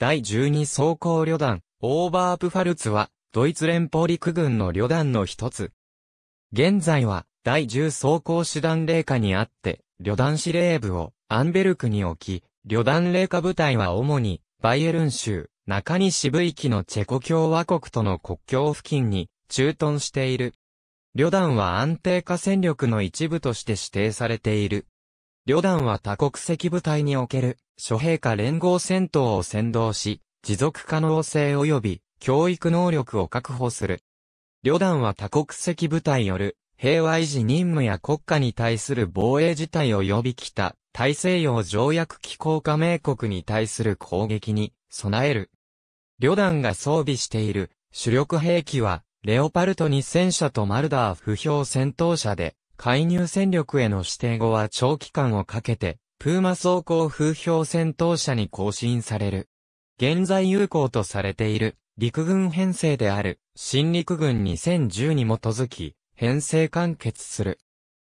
第12装甲旅団、オーバープファルツは、ドイツ連邦陸軍の旅団の一つ。現在は、第10装甲師団霊下にあって、旅団司令部をアンベルクに置き、旅団霊下部隊は主に、バイエルン州、中西部域のチェコ共和国との国境付近に駐屯している。旅団は安定化戦力の一部として指定されている。旅団は多国籍部隊における諸陛下連合戦闘を先導し、持続可能性及び教育能力を確保する。旅団は多国籍部隊よる平和維持任務や国家に対する防衛事態を呼び来た大西洋条約機構加盟国に対する攻撃に備える。旅団が装備している主力兵器はレオパルト2戦車とマルダー不評戦闘車で介入戦力への指定後は長期間をかけてプーマ装甲風評戦闘車に更新される。現在有効とされている陸軍編成である新陸軍2010に基づき編成完結する。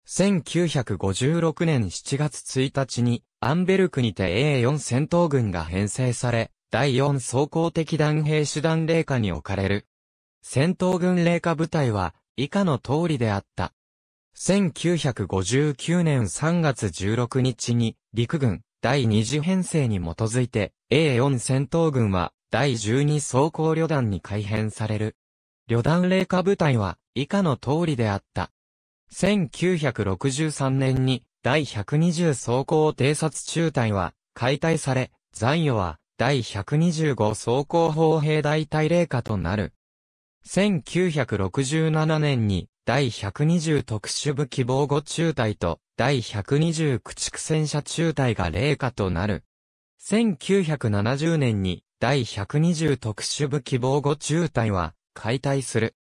1956年7月1日にアンベルクにて A4 戦闘軍が編成され、第4装甲的弾兵手段霊下に置かれる。戦闘軍霊下部隊は以下の通りであった。1959年3月16日に陸軍第二次編成に基づいて A4 戦闘軍は第12装甲旅団に改編される。旅団霊下部隊は以下の通りであった。1963年に第120装甲偵察中隊は解体され、残余は第125装甲砲兵大隊霊下となる。1967年に第120特殊部希望後中隊と、第120駆逐戦車中隊が霊下となる。1970年に、第120特殊部希望後中隊は、解体する。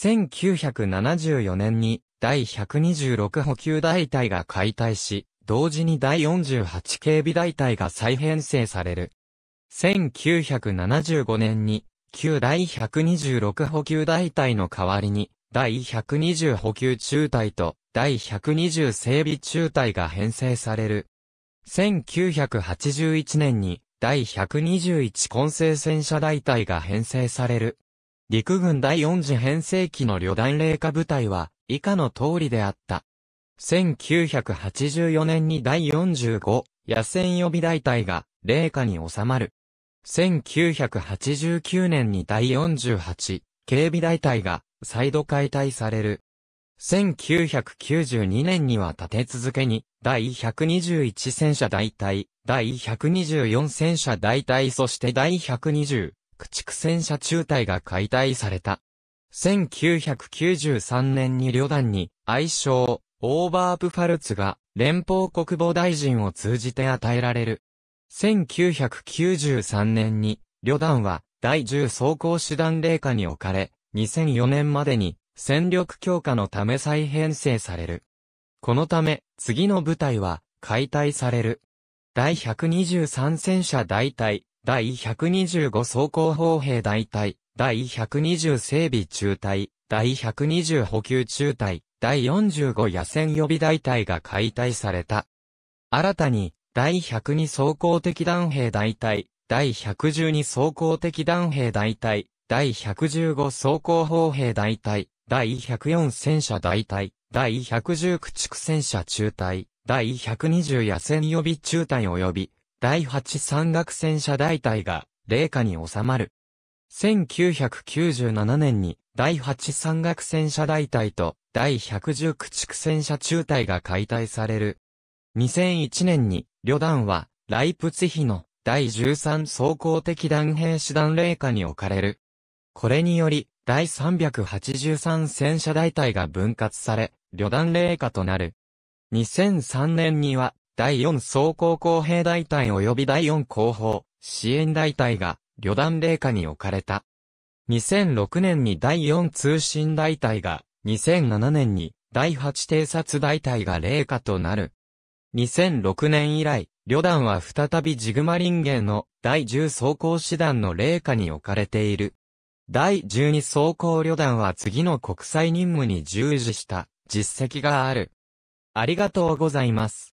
1974年に、第126補給大隊が解体し、同時に第48警備大隊が再編成される。1975年に、旧第126補給大隊の代わりに、第120補給中隊と第120整備中隊が編成される。1981年に第121混成戦車大隊が編成される。陸軍第4次編成期の旅団霊下部隊は以下の通りであった。1984年に第45野戦予備大隊が霊下に収まる。1989年に第48警備大隊が再度解体される。1992年には立て続けに、第121戦車大隊、第124戦車大隊そして第120、駆逐戦車中隊が解体された。1993年に旅団に、愛称、オーバープファルツが、連邦国防大臣を通じて与えられる。1993年に、旅団は、第10装甲手段霊下に置かれ、2004年までに戦力強化のため再編成される。このため、次の部隊は解体される。第123戦車大隊、第125装甲砲兵大隊、第120整備中隊、第120補給中隊、第45野戦予備大隊が解体された。新たに、第102装甲敵弾兵大隊、第112装甲的弾兵大隊、第115装甲砲兵大隊、第104戦車大隊、第110駆逐戦車中隊、第120野戦予備中隊及び、第8山岳戦車大隊が、霊下に収まる。1997年に、第8山岳戦車大隊と、第110駆逐戦車中隊が解体される。2001年に、旅団は、ライプツヒの第13総合的弾兵師団霊下に置かれる。これにより、第383戦車大隊が分割され、旅団霊下となる。2003年には、第4総合工兵大隊及び第4後方、支援大隊が、旅団霊下に置かれた。2006年に第4通信大隊が、2007年に第8偵察大隊が霊下となる。2006年以来、旅団は再びジグマリンゲの第10装甲師団の霊下に置かれている。第12装甲旅団は次の国際任務に従事した実績がある。ありがとうございます。